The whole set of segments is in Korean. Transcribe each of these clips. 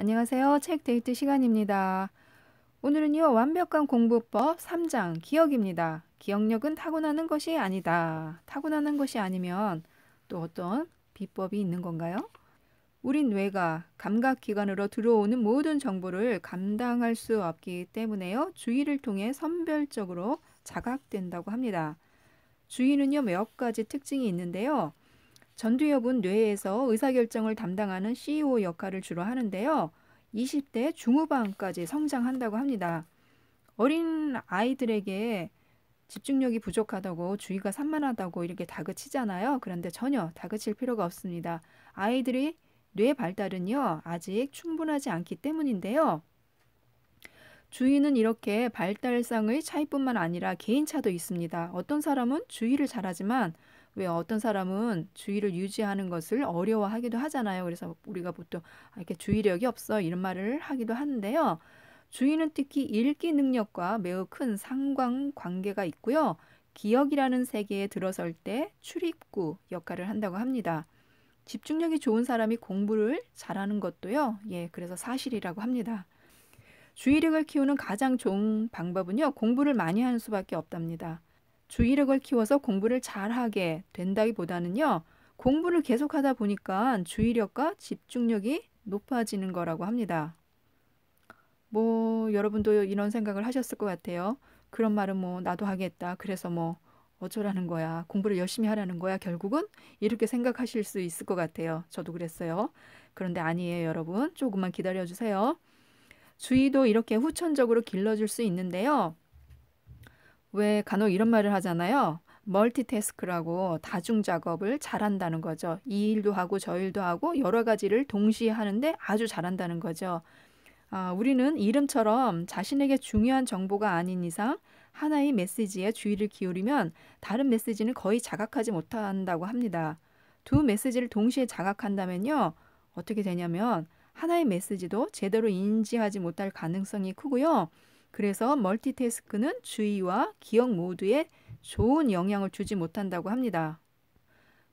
안녕하세요. 책 데이트 시간입니다. 오늘은요. 완벽한 공부법 3장 기억입니다. 기억력은 타고나는 것이 아니다. 타고나는 것이 아니면 또 어떤 비법이 있는 건가요? 우린 뇌가 감각기관으로 들어오는 모든 정보를 감당할 수 없기 때문에요. 주의를 통해 선별적으로 자각된다고 합니다. 주의는요. 몇 가지 특징이 있는데요. 전두엽은 뇌에서 의사결정을 담당하는 CEO 역할을 주로 하는데요. 20대 중후반까지 성장한다고 합니다. 어린 아이들에게 집중력이 부족하다고 주의가 산만하다고 이렇게 다그치잖아요. 그런데 전혀 다그칠 필요가 없습니다. 아이들이 뇌 발달은요, 아직 충분하지 않기 때문인데요. 주의는 이렇게 발달상의 차이뿐만 아니라 개인차도 있습니다. 어떤 사람은 주의를 잘하지만 왜 어떤 사람은 주의를 유지하는 것을 어려워하기도 하잖아요. 그래서 우리가 보통 아, 이렇게 주의력이 없어 이런 말을 하기도 하는데요. 주의는 특히 읽기 능력과 매우 큰 상관 관계가 있고요. 기억이라는 세계에 들어설 때 출입구 역할을 한다고 합니다. 집중력이 좋은 사람이 공부를 잘하는 것도요. 예, 그래서 사실이라고 합니다. 주의력을 키우는 가장 좋은 방법은요. 공부를 많이 하는 수밖에 없답니다. 주의력을 키워서 공부를 잘하게 된다기보다는요. 공부를 계속하다 보니까 주의력과 집중력이 높아지는 거라고 합니다. 뭐 여러분도 이런 생각을 하셨을 것 같아요. 그런 말은 뭐 나도 하겠다. 그래서 뭐 어쩌라는 거야. 공부를 열심히 하라는 거야. 결국은 이렇게 생각하실 수 있을 것 같아요. 저도 그랬어요. 그런데 아니에요, 여러분. 조금만 기다려 주세요. 주의도 이렇게 후천적으로 길러질 수 있는데요. 왜 간혹 이런 말을 하잖아요. 멀티태스크라고 다중 작업을 잘한다는 거죠. 이 일도 하고 저 일도 하고 여러 가지를 동시에 하는데 아주 잘한다는 거죠. 아, 우리는 이름처럼 자신에게 중요한 정보가 아닌 이상 하나의 메시지에 주의를 기울이면 다른 메시지는 거의 자각하지 못한다고 합니다. 두 메시지를 동시에 자각한다면요. 어떻게 되냐면 하나의 메시지도 제대로 인지하지 못할 가능성이 크고요. 그래서 멀티태스크는 주의와 기억 모두에 좋은 영향을 주지 못한다고 합니다.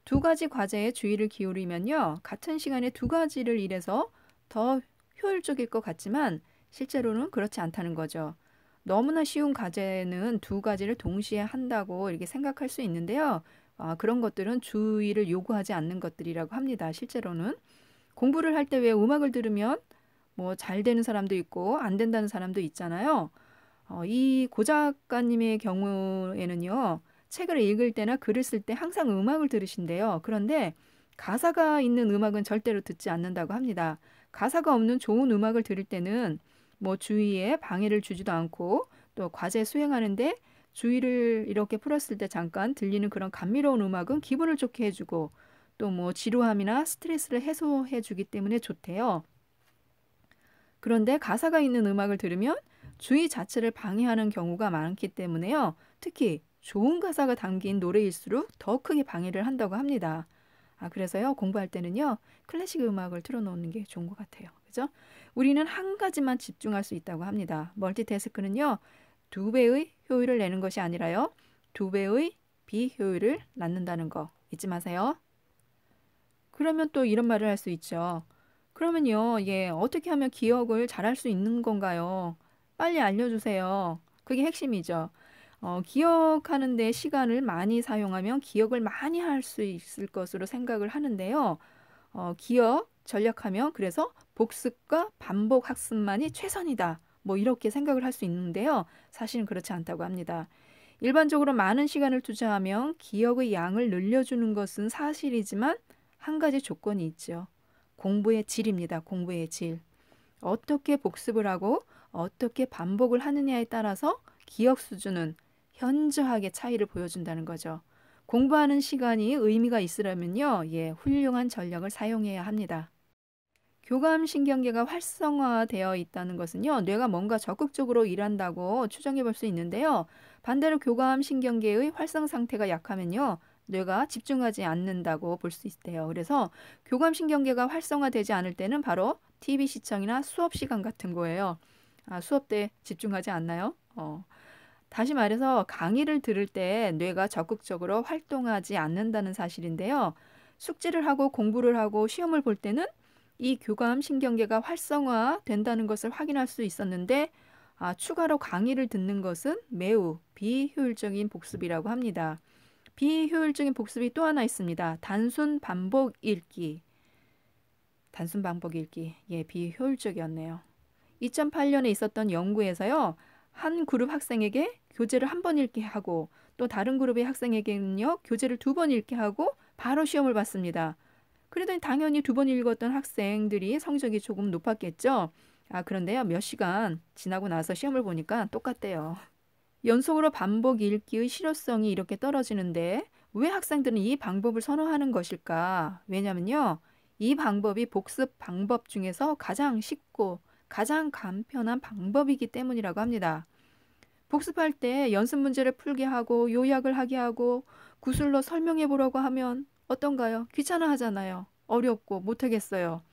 두 가지 과제에 주의를 기울이면요. 같은 시간에 두 가지를 일해서 더 효율적일 것 같지만 실제로는 그렇지 않다는 거죠. 너무나 쉬운 과제는 두 가지를 동시에 한다고 이렇게 생각할 수 있는데요. 아, 그런 것들은 주의를 요구하지 않는 것들이라고 합니다. 실제로는 공부를 할 때 왜 음악을 들으면 뭐잘 되는 사람도 있고 안 된다는 사람도 있잖아요. 어, 이 고작가님의 경우에는요. 책을 읽을 때나 글을 쓸 때 항상 음악을 들으신대요. 그런데 가사가 있는 음악은 절대로 듣지 않는다고 합니다. 가사가 없는 좋은 음악을 들을 때는 뭐 주위에 방해를 주지도 않고 또 과제 수행하는데 주의를 이렇게 풀었을 때 잠깐 들리는 그런 감미로운 음악은 기분을 좋게 해주고 또 뭐 지루함이나 스트레스를 해소해주기 때문에 좋대요. 그런데 가사가 있는 음악을 들으면 주의 자체를 방해하는 경우가 많기 때문에요. 특히 좋은 가사가 담긴 노래일수록 더 크게 방해를 한다고 합니다. 아, 그래서요, 공부할 때는요, 클래식 음악을 틀어놓는 게 좋은 것 같아요. 그죠? 우리는 한 가지만 집중할 수 있다고 합니다. 멀티태스크는요, 두 배의 효율을 내는 것이 아니라요, 두 배의 비효율을 낳는다는 거 잊지 마세요. 그러면 또 이런 말을 할 수 있죠. 그러면요, 예, 어떻게 하면 기억을 잘할 수 있는 건가요? 빨리 알려주세요. 그게 핵심이죠. 어, 기억하는데 시간을 많이 사용하면 기억을 많이 할 수 있을 것으로 생각을 하는데요. 어, 기억, 전략하면 그래서 복습과 반복 학습만이 최선이다. 뭐 이렇게 생각을 할 수 있는데요. 사실은 그렇지 않다고 합니다. 일반적으로 많은 시간을 투자하면 기억의 양을 늘려주는 것은 사실이지만 한 가지 조건이 있죠. 공부의 질입니다. 공부의 질. 어떻게 복습을 하고 어떻게 반복을 하느냐에 따라서 기억 수준은 현저하게 차이를 보여준다는 거죠. 공부하는 시간이 의미가 있으려면요. 예, 훌륭한 전략을 사용해야 합니다. 교감 신경계가 활성화되어 있다는 것은요. 뇌가 뭔가 적극적으로 일한다고 추정해 볼 수 있는데요. 반대로 교감 신경계의 활성 상태가 약하면요. 뇌가 집중하지 않는다고 볼 수 있대요. 그래서 교감신경계가 활성화되지 않을 때는 바로 TV 시청이나 수업 시간 같은 거예요. 아, 수업 때 집중하지 않나요? 어. 다시 말해서 강의를 들을 때 뇌가 적극적으로 활동하지 않는다는 사실인데요. 숙제를 하고 공부를 하고 시험을 볼 때는 이 교감 신경계가 활성화된다는 것을 확인할 수 있었는데 아, 추가로 강의를 듣는 것은 매우 비효율적인 복습이라고 합니다. 비효율적인 복습이 또 하나 있습니다. 단순 반복 읽기. 단순 반복 읽기. 예, 비효율적이었네요. 2008년에 있었던 연구에서요. 한 그룹 학생에게 교재를 한 번 읽게 하고 또 다른 그룹의 학생에게는요. 교재를 두 번 읽게 하고 바로 시험을 봤습니다. 그러더니 당연히 두 번 읽었던 학생들이 성적이 조금 높았겠죠. 아, 그런데요. 몇 시간 지나고 나서 시험을 보니까 똑같대요. 연속으로 반복 읽기의 실효성이 이렇게 떨어지는데 왜 학생들은 이 방법을 선호하는 것일까? 왜냐면요. 이 방법이 복습 방법 중에서 가장 쉽고 가장 간편한 방법이기 때문이라고 합니다. 복습할 때 연습 문제를 풀게 하고 요약을 하게 하고 구슬로 설명해 보라고 하면 어떤가요? 귀찮아 하잖아요. 어렵고 못하겠어요.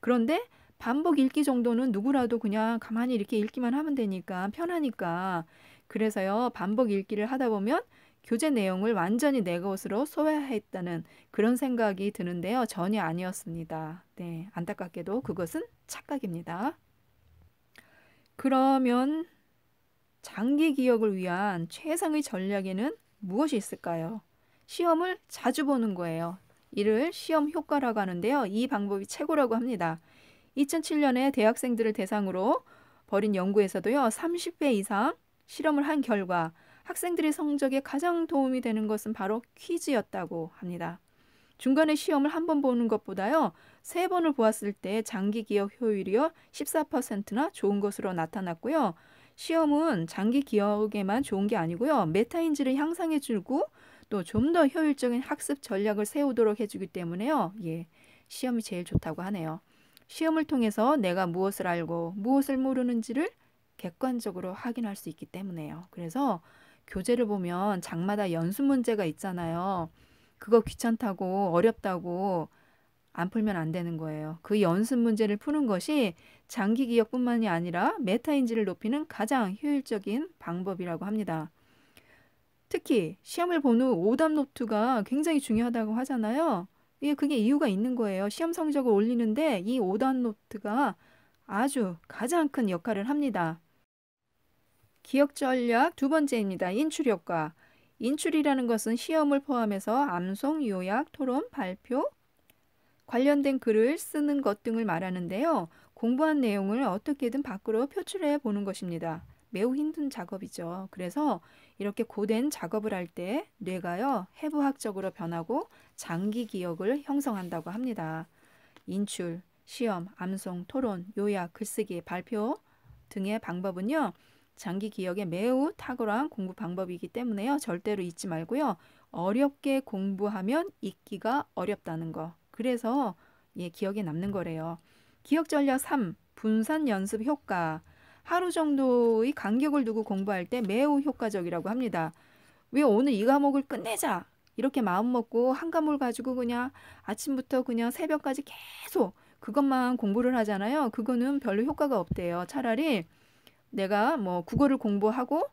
그런데 반복 읽기 정도는 누구라도 그냥 가만히 이렇게 읽기만 하면 되니까 편하니까 그래서요, 반복 읽기를 하다 보면 교재 내용을 완전히 내 것으로 소화했다는 그런 생각이 드는데요. 전혀 아니었습니다. 네, 안타깝게도 그것은 착각입니다. 그러면 장기 기억을 위한 최상의 전략에는 무엇이 있을까요? 시험을 자주 보는 거예요. 이를 시험 효과라고 하는데요. 이 방법이 최고라고 합니다. 2007년에 대학생들을 대상으로 벌인 연구에서도요. 30회 이상 실험을 한 결과 학생들의 성적에 가장 도움이 되는 것은 바로 퀴즈였다고 합니다. 중간에 시험을 한 번 보는 것보다요. 세 번을 보았을 때 장기 기억 효율이요. 14%나 좋은 것으로 나타났고요. 시험은 장기 기억에만 좋은 게 아니고요. 메타인지를 향상해 주고 또 좀 더 효율적인 학습 전략을 세우도록 해 주기 때문에요. 예. 시험이 제일 좋다고 하네요. 시험을 통해서 내가 무엇을 알고 무엇을 모르는지를 객관적으로 확인할 수 있기 때문에요. 그래서 교재를 보면 장마다 연습 문제가 있잖아요. 그거 귀찮다고 어렵다고 안 풀면 안 되는 거예요. 그 연습 문제를 푸는 것이 장기 기억뿐만이 아니라 메타인지를 높이는 가장 효율적인 방법이라고 합니다. 특히 시험을 본 후 오답 노트가 굉장히 중요하다고 하잖아요. 예, 그게 이유가 있는 거예요. 시험 성적을 올리는데 이 오답 노트가 아주 가장 큰 역할을 합니다. 기억 전략 두 번째입니다. 인출 효과. 인출이라는 것은 시험을 포함해서 암송, 요약, 토론, 발표, 관련된 글을 쓰는 것 등을 말하는데요. 공부한 내용을 어떻게든 밖으로 표출해 보는 것입니다. 매우 힘든 작업이죠. 그래서 이렇게 고된 작업을 할 때 뇌가요, 해부학적으로 변하고 장기 기억을 형성한다고 합니다. 인출, 시험, 암송, 토론, 요약, 글쓰기, 발표 등의 방법은요. 장기 기억에 매우 탁월한 공부 방법이기 때문에요. 절대로 잊지 말고요. 어렵게 공부하면 잊기가 어렵다는 거. 그래서 예, 기억에 남는 거래요. 기억 전략 3. 분산 연습 효과. 하루 정도의 간격을 두고 공부할 때 매우 효과적이라고 합니다. 왜 오늘 이 과목을 끝내자 이렇게 마음 먹고 한 과목을 가지고 그냥 아침부터 그냥 새벽까지 계속 그것만 공부를 하잖아요. 그거는 별로 효과가 없대요. 차라리 내가 뭐 국어를 공부하고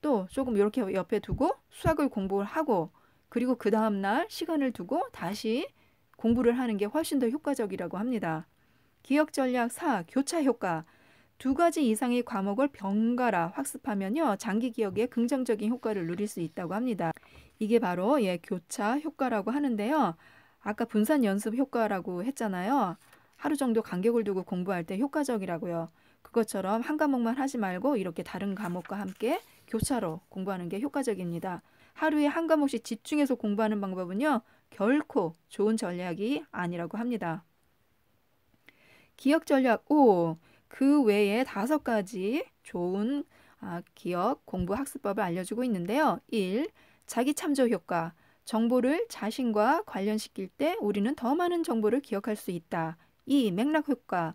또 조금 이렇게 옆에 두고 수학을 공부를 하고 그리고 그 다음날 시간을 두고 다시 공부를 하는 게 훨씬 더 효과적이라고 합니다. 기억 전략 4 교차 효과 두 가지 이상의 과목을 병가라 학습하면요 장기 기억에 긍정적인 효과를 누릴 수 있다고 합니다. 이게 바로 예 교차 효과라고 하는데요. 아까 분산 연습 효과라고 했잖아요. 하루 정도 간격을 두고 공부할 때 효과적이라고요. 그것처럼 한 과목만 하지 말고 이렇게 다른 과목과 함께 교차로 공부하는 게 효과적입니다. 하루에 한 과목씩 집중해서 공부하는 방법은요. 결코 좋은 전략이 아니라고 합니다. 기억 전략 5. 그 외에 다섯 가지 좋은 아, 기억 공부 학습법을 알려주고 있는데요. 1. 자기 참조 효과. 정보를 자신과 관련시킬 때 우리는 더 많은 정보를 기억할 수 있다. 2. 맥락 효과.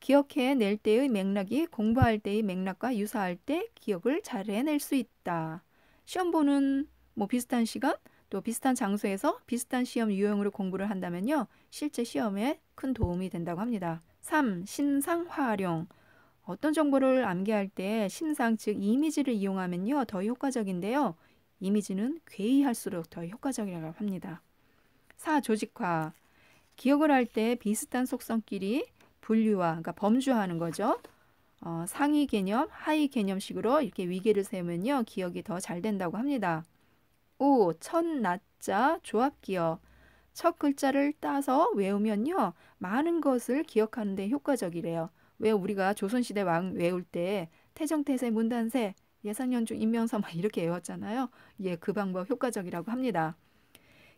기억해낼 때의 맥락이 공부할 때의 맥락과 유사할 때 기억을 잘 해낼 수 있다. 시험 보는 뭐 비슷한 시간 또 비슷한 장소에서 비슷한 시험 유형으로 공부를 한다면요. 실제 시험에 큰 도움이 된다고 합니다. 3. 신상 활용. 어떤 정보를 암기할 때 신상 즉 이미지를 이용하면요. 더 효과적인데요. 이미지는 괴이할수록 더 효과적이라고 합니다. 4. 조직화. 기억을 할 때 비슷한 속성끼리 분류화, 그러니까 범주화하는 거죠. 어, 상위 개념, 하위 개념식으로 이렇게 위계를 세면요 기억이 더 잘 된다고 합니다. 오, 첫 낮자 조합기억. 첫 글자를 따서 외우면요. 많은 것을 기억하는 데 효과적이래요. 왜 우리가 조선시대 왕 외울 때 태정태세 문단세 예상연중 임명서 막 이렇게 외웠잖아요. 예, 그 방법 효과적이라고 합니다.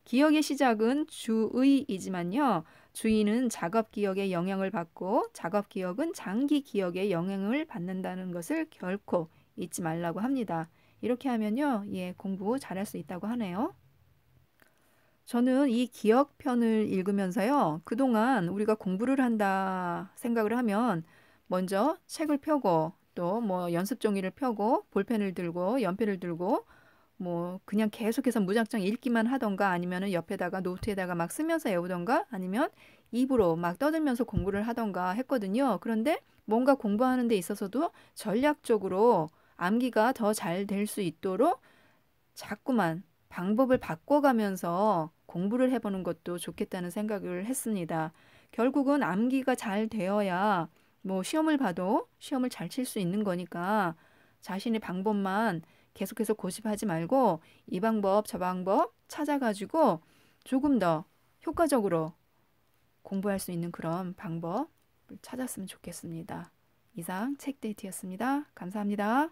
기억의 시작은 주의이지만요. 주인은 작업 기억에 영향을 받고 작업 기억은 장기 기억에 영향을 받는다는 것을 결코 잊지 말라고 합니다. 이렇게 하면요. 예, 공부 잘할 수 있다고 하네요. 저는 이 기억편을 읽으면서요. 그동안 우리가 공부를 한다 생각을 하면 먼저 책을 펴고 또 뭐 연습 종이를 펴고 볼펜을 들고 연필을 들고 뭐 그냥 계속해서 무작정 읽기만 하던가 아니면은 옆에다가 노트에다가 막 쓰면서 외우던가 아니면 입으로 막 떠들면서 공부를 하던가 했거든요. 그런데 뭔가 공부하는 데 있어서도 전략적으로 암기가 더 잘 될 수 있도록 자꾸만 방법을 바꿔가면서 공부를 해보는 것도 좋겠다는 생각을 했습니다. 결국은 암기가 잘 되어야 뭐 시험을 봐도 시험을 잘 칠 수 있는 거니까 자신의 방법만 계속해서 고집하지 말고 이 방법 저 방법 찾아가지고 조금 더 효과적으로 공부할 수 있는 그런 방법을 찾았으면 좋겠습니다. 이상 책데이트였습니다. 감사합니다.